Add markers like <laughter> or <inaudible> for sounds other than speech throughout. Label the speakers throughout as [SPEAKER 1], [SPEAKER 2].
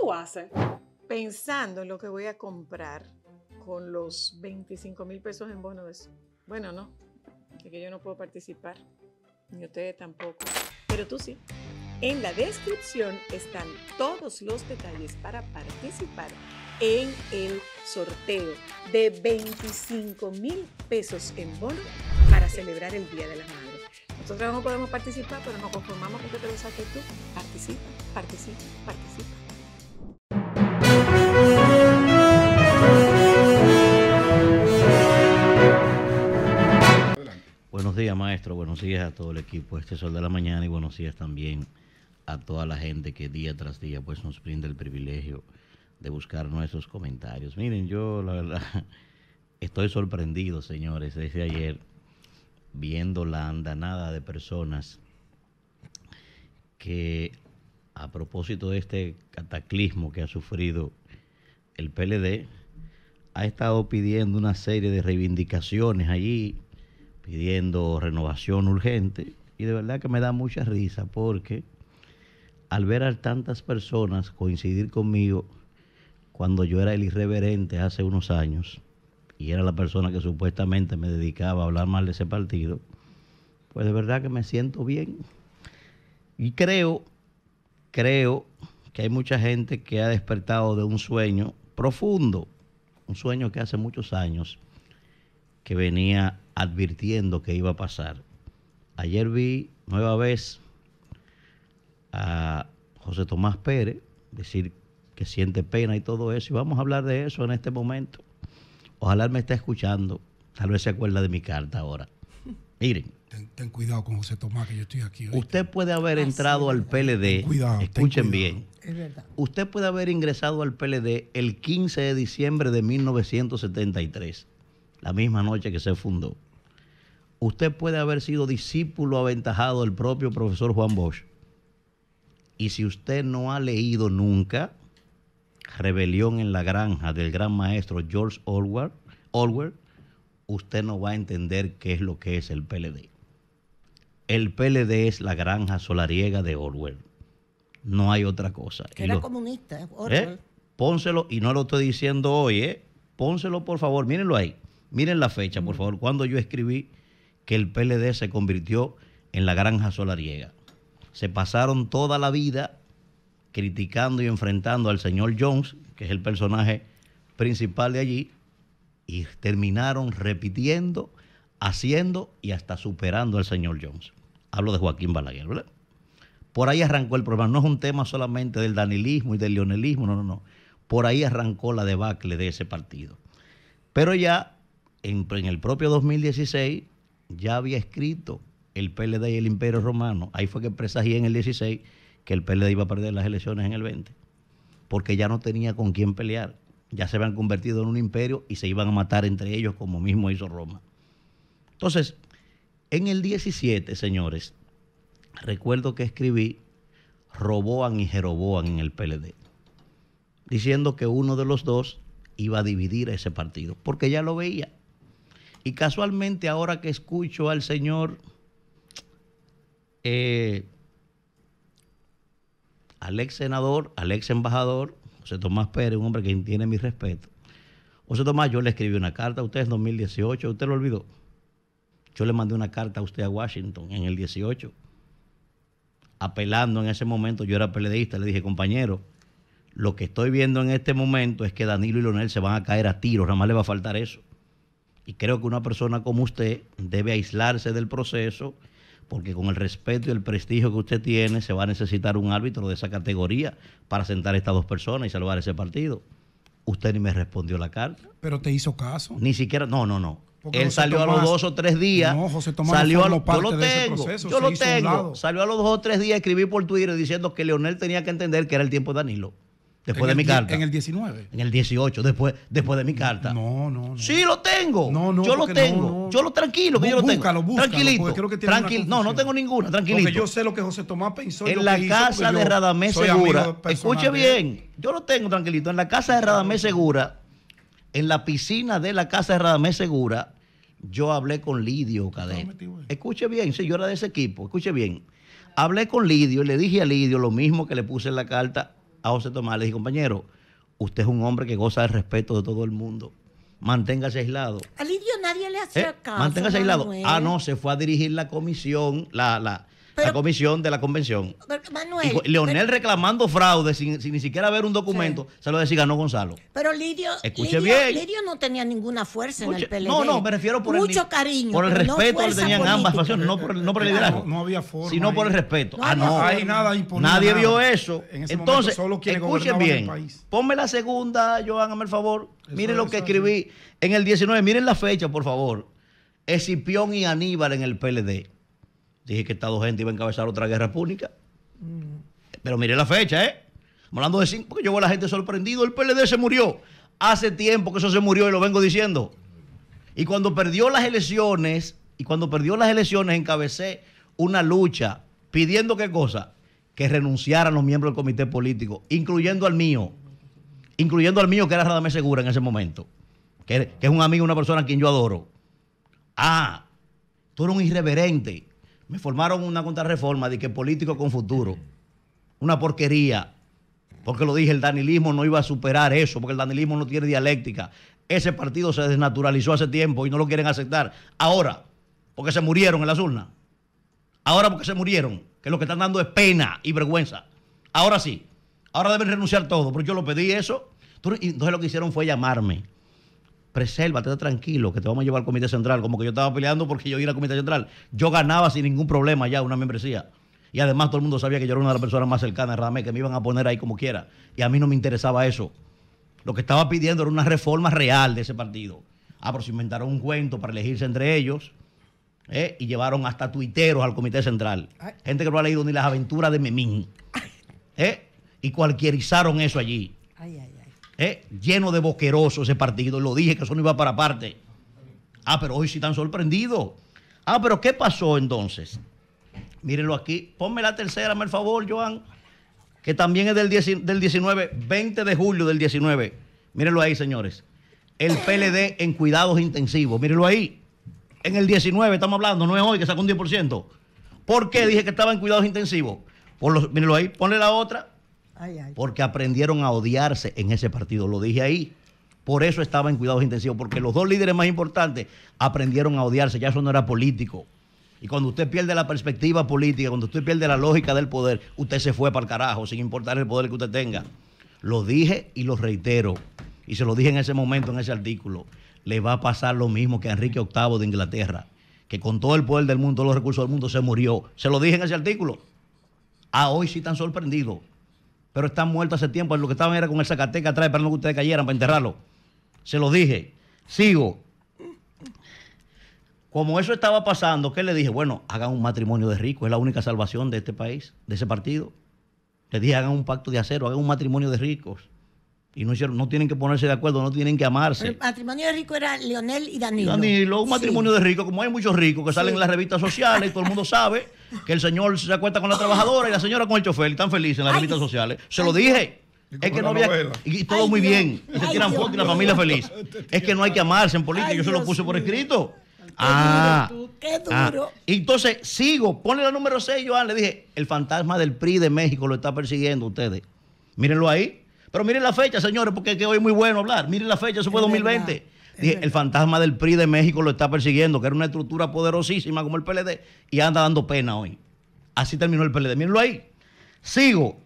[SPEAKER 1] tú Pensando en lo que voy a comprar con los 25 mil pesos en bono Bueno, no, es que yo no puedo participar, ni ustedes tampoco, pero tú sí. En la descripción están todos los detalles para participar en el sorteo de 25 mil pesos en bono para celebrar el Día de las Madres. Nosotros no podemos participar, pero nos conformamos con que te lo tú. Participa, participa, participa. Buenos días, maestro. Buenos días a todo el equipo. Este Sol de la Mañana y buenos días también a toda la gente que día tras día pues nos brinda el privilegio de buscar nuestros comentarios. Miren, yo la verdad <laughs> estoy sorprendido, señores, desde ayer viendo la andanada de personas que a propósito de este cataclismo que ha sufrido el PLD, ha estado pidiendo una serie de reivindicaciones allí pidiendo renovación urgente y de verdad que me da mucha risa porque al ver a tantas personas coincidir conmigo cuando yo era el irreverente hace unos años y era la persona que supuestamente me dedicaba a hablar mal de ese partido, pues de verdad que me siento bien. Y creo, creo que hay mucha gente que ha despertado de un sueño profundo, un sueño que hace muchos años que venía advirtiendo que iba a pasar. Ayer vi nueva vez a José Tomás Pérez decir que siente pena y todo eso, y vamos a hablar de eso en este momento. Ojalá me esté escuchando, tal vez se acuerda de mi carta ahora. <laughs> Miren. Ten, cuidado con José Tomás, que yo estoy aquí Usted puede haber ah, entrado al PLD. Cuidado, escuchen bien. Es verdad. Usted puede haber ingresado al PLD el 15 de diciembre de 1973, la misma noche que se fundó usted puede haber sido discípulo aventajado del propio profesor Juan Bosch. Y si usted no ha leído nunca Rebelión en la Granja del gran maestro George Orwell, usted no va a entender qué es lo que es el PLD. El PLD es la granja solariega de Orwell. No hay otra cosa. Que era comunista, eh, ¿Eh? Orwell. Pónselo, y no lo estoy diciendo hoy, ¿eh? Pónselo, por favor, mírenlo ahí. Miren la fecha, por mm. favor, cuando yo escribí que el PLD se convirtió en la granja solariega. Se pasaron toda la vida criticando y enfrentando al señor Jones, que es el personaje principal de allí, y terminaron repitiendo, haciendo y hasta superando al señor Jones. Hablo de Joaquín Balaguer, ¿verdad? Por ahí arrancó el problema. No es un tema solamente del danilismo y del leonelismo, no, no, no. Por ahí arrancó la debacle de ese partido. Pero ya en, en el propio 2016 ya había escrito el PLD y el Imperio Romano, ahí fue que presagié en el 16 que el PLD iba a perder las elecciones en el 20, porque ya no tenía con quién pelear, ya se habían convertido en un imperio y se iban a matar entre ellos como mismo hizo Roma. Entonces, en el 17, señores, recuerdo que escribí Roboan y Jeroboan en el PLD, diciendo que uno de los dos iba a dividir ese partido, porque ya lo veía. Y casualmente ahora que escucho al señor eh, al ex senador, al ex embajador, José Tomás Pérez, un hombre que tiene mi respeto. José Tomás, yo le escribí una carta a usted en 2018, usted lo olvidó. Yo le mandé una carta a usted a Washington en el 18, apelando en ese momento, yo era peledeísta, le dije, compañero, lo que estoy viendo en este momento es que Danilo y Leonel se van a caer a tiros, nada más le va a faltar eso. Y creo que una persona como usted debe aislarse del proceso porque con el respeto y el prestigio que usted tiene se va a necesitar un árbitro de esa categoría para sentar a estas dos personas y salvar ese partido. Usted ni me respondió la carta. Pero te hizo caso. Ni siquiera, no, no, no. Él salió a los dos o tres días. No, José Tomás no parte yo lo proceso, Yo lo tengo. Salió a los dos o tres días a por Twitter diciendo que Leonel tenía que entender que era el tiempo de Danilo.
[SPEAKER 2] Después de mi carta. En el
[SPEAKER 1] 19. En el 18, después, después de mi carta. No, no, no. Sí, lo tengo. No, no, yo lo tengo. yo lo tranquilo, yo lo tengo. Búscalo, búscalo, tranquilito. no, no tengo ninguna, tranquilito. Porque yo sé lo que José Tomás pensó. En la casa pues de Radamés Segura. Escuche bien, yo lo tengo tranquilito. En la casa de Radamés Segura, en la piscina de la casa de Radamés Segura, yo hablé con Lidio Cadena. Escuche bien, sí, yo era de ese equipo. Escuche bien. Hablé con Lidio y le dije a Lidio lo mismo que le puse en la carta a José Tomás, le dije, compañero, usted es un hombre que goza del respeto de todo el mundo. Manténgase aislado. Al nadie le hace acá. Eh, caso. Manténgase aislado. Ah, no, se fue a dirigir la comisión, la, la, la comisión de la convención. Leonel reclamando fraude sin, ni siquiera ver un documento, se lo decía ganó Gonzalo. Pero Lidio, Escuche bien. Lidio no tenía ninguna fuerza en el PLD. No, no, me refiero por Mucho el, cariño. Por el respeto que tenían ambas facciones, no por el, no por el liderazgo. No, había forma. Sino por el respeto. No ah, no. Hay nada Nadie vio eso. En Entonces, escuchen bien. País. Ponme la segunda, Joan, hazme el favor. miren lo que escribí en el 19. Miren la fecha, por favor. Escipión y Aníbal en el PLD. Dije que esta gente iba a encabezar otra guerra pública. Pero mire la fecha, ¿eh? Hablando de cinco, porque yo veo a la gente sorprendido. El PLD se murió. Hace tiempo que eso se murió y lo vengo diciendo. Y cuando perdió las elecciones, y cuando perdió las elecciones, encabecé una lucha pidiendo qué cosa? Que renunciaran los miembros del comité político, incluyendo al mío, incluyendo al mío que era Radamés Segura en ese momento, que, que es un amigo, una persona a quien yo adoro. Ah, tú eres un irreverente. Me formaron una contrarreforma de que político con futuro. Una porquería. Porque lo dije, el danilismo no iba a superar eso, porque el danilismo no tiene dialéctica. Ese partido se desnaturalizó hace tiempo y no lo quieren aceptar. Ahora, porque se murieron en las urnas. Ahora porque se murieron, que lo que están dando es pena y vergüenza. Ahora sí, ahora deben renunciar todo, porque yo lo pedí eso. Entonces lo que hicieron fue llamarme preserva, tranquilo, que te vamos a llevar al Comité Central. Como que yo estaba peleando porque yo iba al Comité Central. Yo ganaba sin ningún problema ya una membresía. Y además todo el mundo sabía que yo era una de las personas más cercanas a que me iban a poner ahí como quiera. Y a mí no me interesaba eso. Lo que estaba pidiendo era una reforma real de ese partido. Ah, pero se inventaron un cuento para elegirse entre ellos. ¿eh? Y llevaron hasta tuiteros al Comité Central. Gente que no ha leído ni las aventuras de Memín. ¿eh? Y cualquierizaron eso allí. Ay, ay, ay. ¿Eh? lleno de boqueroso ese partido. Lo dije que eso no iba para parte. Ah, pero hoy sí tan sorprendido Ah, pero ¿qué pasó entonces? Mírenlo aquí. Ponme la tercera, por favor, Joan, que también es del, del 19, 20 de julio del 19. Mírenlo ahí, señores. El PLD en cuidados intensivos. Mírenlo ahí. En el 19 estamos hablando, no es hoy que sacó un 10%. ¿Por qué dije que estaba en cuidados intensivos? Por los, mírenlo ahí, ponle la otra. Porque aprendieron a odiarse en ese partido, lo dije ahí. Por eso estaba en cuidados intensivos, porque los dos líderes más importantes aprendieron a odiarse, ya eso no era político. Y cuando usted pierde la perspectiva política, cuando usted pierde la lógica del poder, usted se fue para el carajo, sin importar el poder que usted tenga. Lo dije y lo reitero, y se lo dije en ese momento, en ese artículo. Le va a pasar lo mismo que a Enrique VIII de Inglaterra, que con todo el poder del mundo, todos los recursos del mundo, se murió. Se lo dije en ese artículo. A ah, hoy sí están sorprendidos pero está muerto hace tiempo. Lo que estaban era con el Zacateca atrás esperando que ustedes cayeran para enterrarlo. Se lo dije. Sigo. Como eso estaba pasando, ¿qué le dije? Bueno, hagan un matrimonio de ricos, es la única salvación de este país, de ese partido. Le dije, hagan un pacto de acero, hagan un matrimonio de ricos. Y no hicieron, no tienen que ponerse de acuerdo, no tienen que amarse. El matrimonio de ricos era Leonel y Danilo. Danilo, un matrimonio de ricos, como hay muchos ricos que salen en las revistas sociales y todo el mundo sabe que el señor se acuesta con la trabajadora y la señora con el chofer, y están felices en las revistas sociales. Se lo dije. Es que no había. Y todo muy bien. Se tiran fotos y la familia feliz. <laughs> Es que no hay que amarse en política. Yo se lo puse por escrito. Ah, qué ah. Entonces, sigo, ponle la número 6, Joan. Le dije, el fantasma del PRI de México lo está persiguiendo ustedes. Mírenlo ahí. Pero miren la fecha, señores, porque que hoy es muy bueno hablar. Miren la fecha, eso fue 2020 el fantasma del PRI de México lo está persiguiendo, que era una estructura poderosísima como el PLD, y anda dando pena hoy. Así terminó el PLD. Mírenlo ahí. Sigo.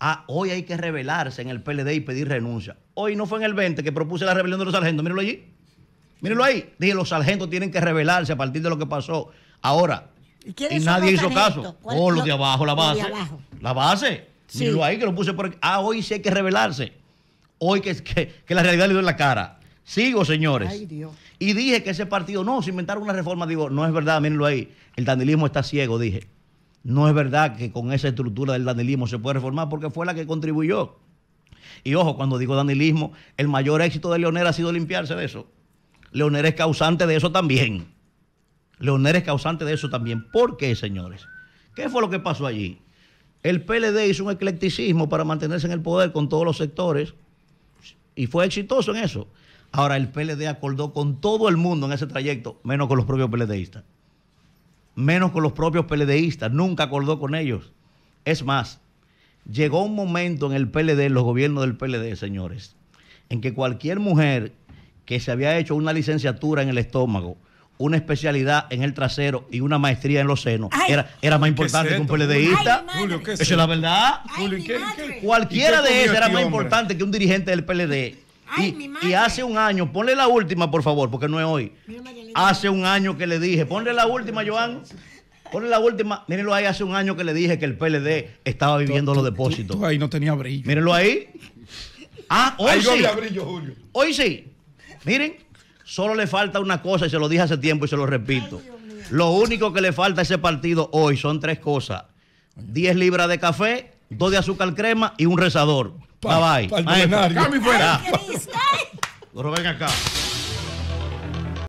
[SPEAKER 1] Ah, hoy hay que rebelarse en el PLD y pedir renuncia. Hoy no fue en el 20 que propuse la rebelión de los sargentos. Mírenlo allí. Mírenlo ahí. Dije, los sargentos tienen que rebelarse a partir de lo que pasó. Ahora. Y, nadie hizo caso. Oh, los de abajo, la base. La base. Sí. Mírenlo ahí que lo puse por aquí. Ah, hoy sí hay que rebelarse hoy que, la realidad le dio en la cara. Sigo, señores. Y dije que ese partido, no, se inventaron una reforma. Digo, no es verdad, mírenlo ahí. El danilismo está ciego, dije. No es verdad que con esa estructura del danilismo se puede reformar porque fue la que contribuyó. Y ojo, cuando digo danilismo el mayor éxito de Leonel ha sido limpiarse de eso. Leonel es causante de eso también. Leonel es causante de eso también. ¿Por qué, señores? ¿Qué fue lo que pasó allí? El PLD hizo un eclecticismo para mantenerse en el poder con todos los sectores y fue exitoso en eso. Ahora el PLD acordó con todo el mundo en ese trayecto, menos con los propios PLDistas. Menos con los propios PLDistas, nunca acordó con ellos. Es más, llegó un momento en el PLD, en los gobiernos del PLD, señores, en que cualquier mujer que se había hecho una licenciatura en el estómago, una especialidad en el trasero y una maestría en los senos era, era más importante que un PLDista. Eso es la verdad. Cualquiera de ellos era este más importante que un dirigente del PLD. Y, hace un año, ponle la última, por favor, porque no es hoy. Hace un año que le dije, ponle la última, Joan. Ponle la última. Mírenlo ahí, hace un año que le dije que el PLD estaba viviendo los depósitos. ahí no tenía brillo. Mírenlo ahí. Ah, hoy sí. Brillo, Julio. Hoy sí. Miren. Solo le falta una cosa y se lo dije hace tiempo y se lo repito. lo único que le falta a ese partido hoy son tres cosas. 10 libras de café, dos de azúcar crema y un rezador. bye bye. fuera. Ay, ven acá.